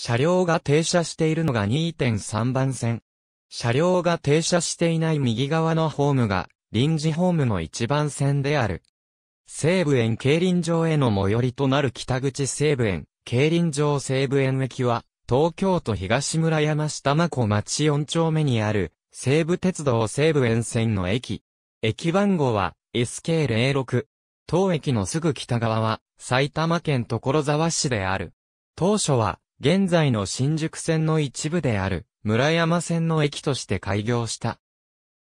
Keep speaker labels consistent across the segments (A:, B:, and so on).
A: 車両が停車しているのが2.3番線。車両が停車していない右側のホームが臨時ホームの1番線である。西武園競輪場への最寄りとなる北口西武園、競輪場西武園駅は、東京都東村山下真子町4丁目にある、西武鉄道西武沿線の駅。駅番号は SK06。当駅のすぐ北側は埼玉県所沢市である。当初は現在の新宿線の一部である村山線の駅として開業した。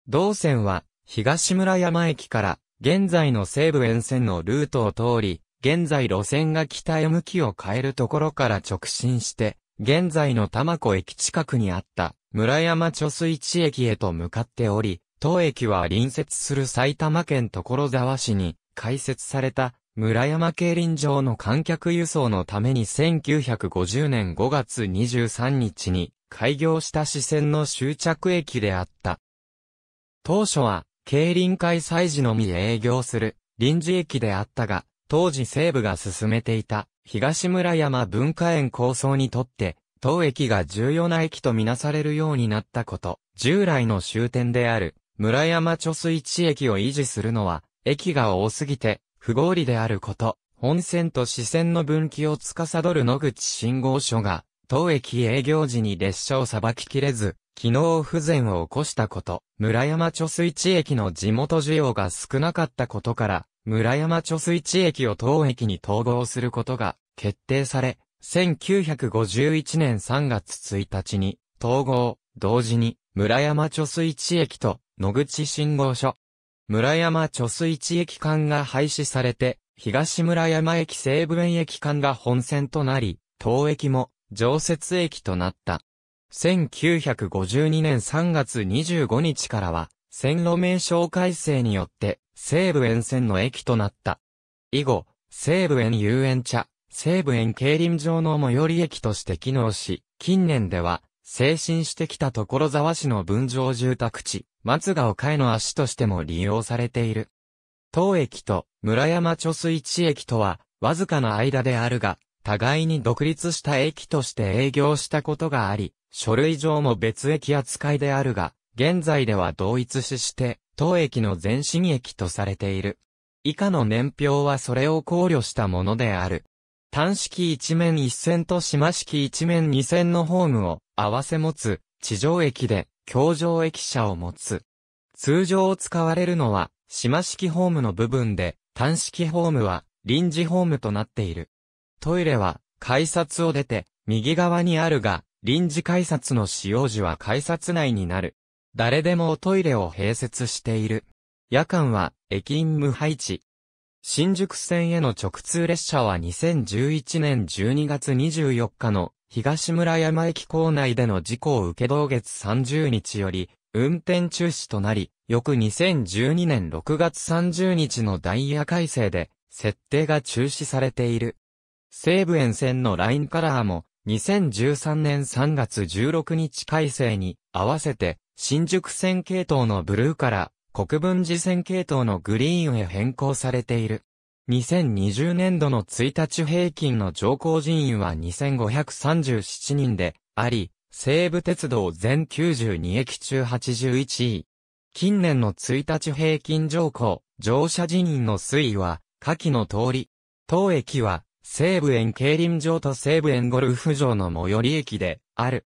A: 同線は東村山駅から現在の西武沿線のルートを通り、現在路線が北へ向きを変えるところから直進して、現在の多摩湖駅近くにあった村山貯水池駅へと向かっており、当駅は隣接する埼玉県所沢市に開設された村山競輪場の観客輸送のために1950年5月23日に開業した支線の終着駅であった。当初は、競輪開催時のみ営業する臨時駅であったが、当時西部が進めていた東村山文化園構想にとって、当駅が重要な駅とみなされるようになったこと、従来の終点である村山貯水池駅を維持するのは、駅が多すぎて不合理であること、本線と支線の分岐を司る野口信号所が、当駅営業時に列車をさばききれず、機能不全を起こしたこと、村山貯水池駅の地元需要が少なかったことから、村山貯水池駅を当駅に統合することが決定され、1951年3月1日に統合、同時に村山貯水池駅と野口信号所、村山貯水池駅間が廃止されて、東村山駅西部園駅間が本線となり、東駅も常設駅となった。1952年3月25日からは、線路名称改正によって、西部沿線の駅となった。以後、西部園遊園茶、西部園競輪場の最寄り駅として機能し、近年では、精神してきた所沢市の分譲住宅地、松ヶ丘への足としても利用されている。当駅と村山貯水池駅とは、わずかな間であるが、互いに独立した駅として営業したことがあり、書類上も別駅扱いであるが、現在では同一視して、当駅の前身駅とされている。以下の年表はそれを考慮したものである。単式一面一線と島式一面二線のホームを合わせ持つ地上駅で橋上駅舎を持つ。通常使われるのは島式ホームの部分で単式ホームは臨時ホームとなっている。トイレは改札を出て右側にあるが臨時改札の使用時は改札内になる。誰でもおトイレを併設している。夜間は駅員無配置。新宿線への直通列車は2011年12月24日の東村山駅構内での事故を受け同月30日より運転中止となり、翌2012年6月30日のダイヤ改正で設定が中止されている。西武沿線のラインカラーも2013年3月16日改正に合わせて新宿線系統のブルーカラー、国分寺線系統のグリーンへ変更されている。2020年度の1日平均の乗降人員は2537人であり、西武鉄道全92駅中81位。近年の1日平均乗降、乗車人員の推移は、下記の通り。当駅は、西武園競輪場と西武園ゴルフ場の最寄り駅で、ある。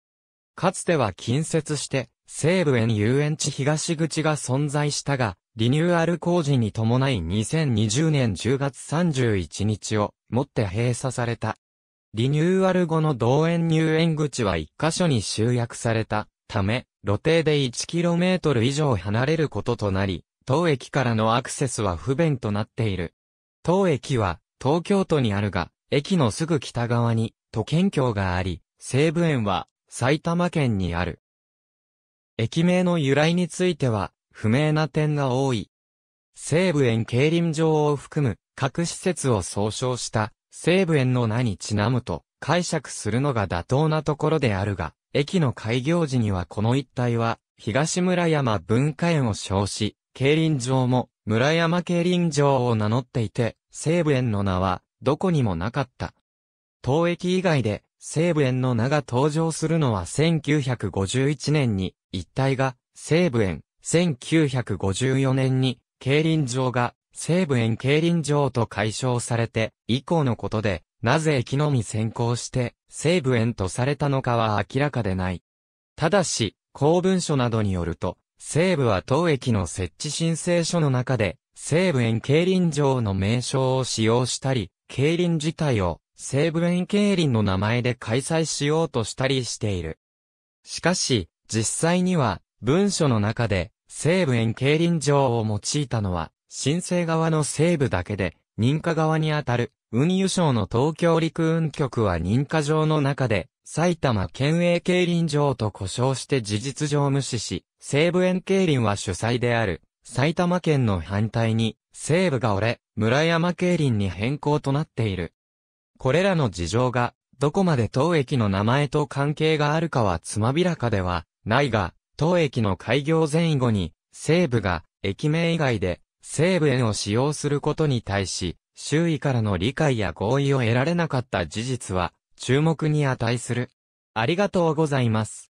A: かつては近接して、西武園遊園地東口が存在したが、リニューアル工事に伴い2020年10月31日をもって閉鎖された。リニューアル後の動園入園口は1箇所に集約されたため、露呈で 1km 以上離れることとなり、当駅からのアクセスは不便となっている。当駅は東京都にあるが、駅のすぐ北側に都県境があり、西武園は埼玉県にある。駅名の由来については、不明な点が多い。西武園競輪場を含む各施設を総称した西武園の名にちなむと解釈するのが妥当なところであるが、駅の開業時にはこの一帯は東村山文化園を称し、競輪場も村山競輪場を名乗っていて、西武園の名はどこにもなかった。当駅以外で西武園の名が登場するのは1951年に、一帯が西武園、1954年に、競輪場が西武園競輪場と解消されて、以降のことで、なぜ駅のみ先行して西武園とされたのかは明らかでない。ただし、公文書などによると、西武は当駅の設置申請書の中で、西武園競輪場の名称を使用したり、競輪自体を西武園競輪の名前で開催しようとしたりしている。しかし、実際には、文書の中で、西武園競輪場を用いたのは、申請側の西武だけで、認可側にあたる、運輸省の東京陸運局は認可場の中で、埼玉県営競輪場と呼称して事実上無視し、西武園競輪は主催である、埼玉県の反対に、西武が俺、村山競輪に変更となっている。これらの事情が、どこまで当駅の名前と関係があるかはつまびらかではないが、当駅の開業前後に、西部が駅名以外で西部園を使用することに対し、周囲からの理解や合意を得られなかった事実は、注目に値する。ありがとうございます。